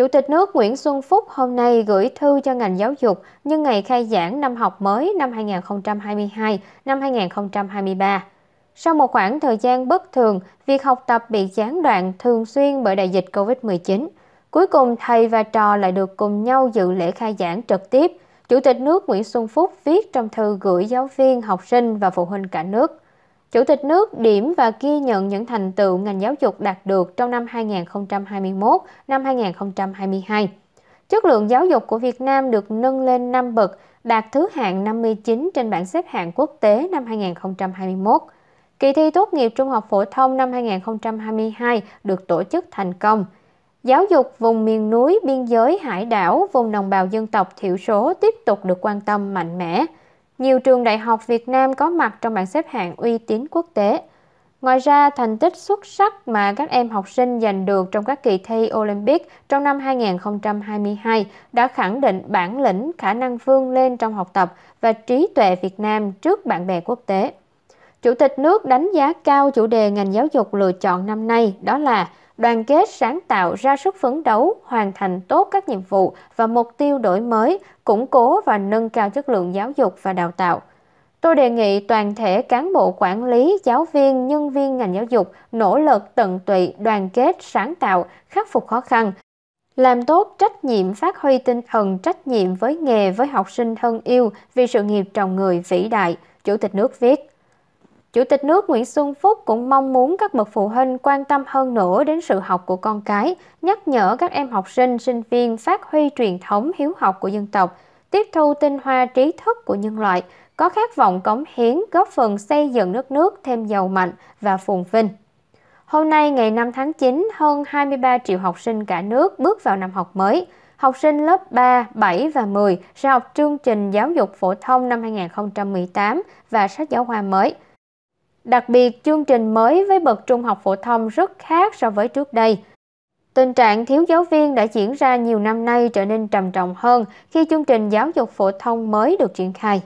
Chủ tịch nước Nguyễn Xuân Phúc hôm nay gửi thư cho ngành giáo dục nhân ngày khai giảng năm học mới năm 2022 năm 2023. Sau một khoảng thời gian bất thường, việc học tập bị gián đoạn thường xuyên bởi đại dịch Covid-19. Cuối cùng, thầy và trò lại được cùng nhau dự lễ khai giảng trực tiếp. Chủ tịch nước Nguyễn Xuân Phúc viết trong thư gửi giáo viên, học sinh và phụ huynh cả nước. Chủ tịch nước điểm và ghi nhận những thành tựu ngành giáo dục đạt được trong năm 2021, năm 2022. Chất lượng giáo dục của Việt Nam được nâng lên 5 bậc, đạt thứ hạng 59 trên bảng xếp hạng quốc tế năm 2021. Kỳ thi tốt nghiệp trung học phổ thông năm 2022 được tổ chức thành công. Giáo dục vùng miền núi, biên giới, hải đảo, vùng đồng bào dân tộc thiểu số tiếp tục được quan tâm mạnh mẽ nhiều trường đại học Việt Nam có mặt trong bảng xếp hạng uy tín quốc tế. Ngoài ra, thành tích xuất sắc mà các em học sinh giành được trong các kỳ thi Olympic trong năm 2022 đã khẳng định bản lĩnh, khả năng vươn lên trong học tập và trí tuệ Việt Nam trước bạn bè quốc tế. Chủ tịch nước đánh giá cao chủ đề ngành giáo dục lựa chọn năm nay đó là đoàn kết sáng tạo ra sức phấn đấu, hoàn thành tốt các nhiệm vụ và mục tiêu đổi mới, củng cố và nâng cao chất lượng giáo dục và đào tạo. Tôi đề nghị toàn thể cán bộ quản lý, giáo viên, nhân viên ngành giáo dục nỗ lực tận tụy, đoàn kết, sáng tạo, khắc phục khó khăn, làm tốt trách nhiệm phát huy tinh thần trách nhiệm với nghề với học sinh thân yêu vì sự nghiệp trồng người vĩ đại, Chủ tịch nước viết chủ tịch nước Nguyễn Xuân Phúc cũng mong muốn các bậc phụ huynh quan tâm hơn nữa đến sự học của con cái, nhắc nhở các em học sinh, sinh viên phát huy truyền thống hiếu học của dân tộc, tiếp thu tinh hoa trí thức của nhân loại, có khát vọng cống hiến góp phần xây dựng đất nước thêm giàu mạnh và phồn vinh. Hôm nay ngày 5 tháng 9, hơn 23 triệu học sinh cả nước bước vào năm học mới. Học sinh lớp 3, 7 và 10 sẽ học chương trình giáo dục phổ thông năm 2018 và sách giáo khoa mới – Đặc biệt, chương trình mới với bậc trung học phổ thông rất khác so với trước đây. Tình trạng thiếu giáo viên đã diễn ra nhiều năm nay trở nên trầm trọng hơn khi chương trình giáo dục phổ thông mới được triển khai.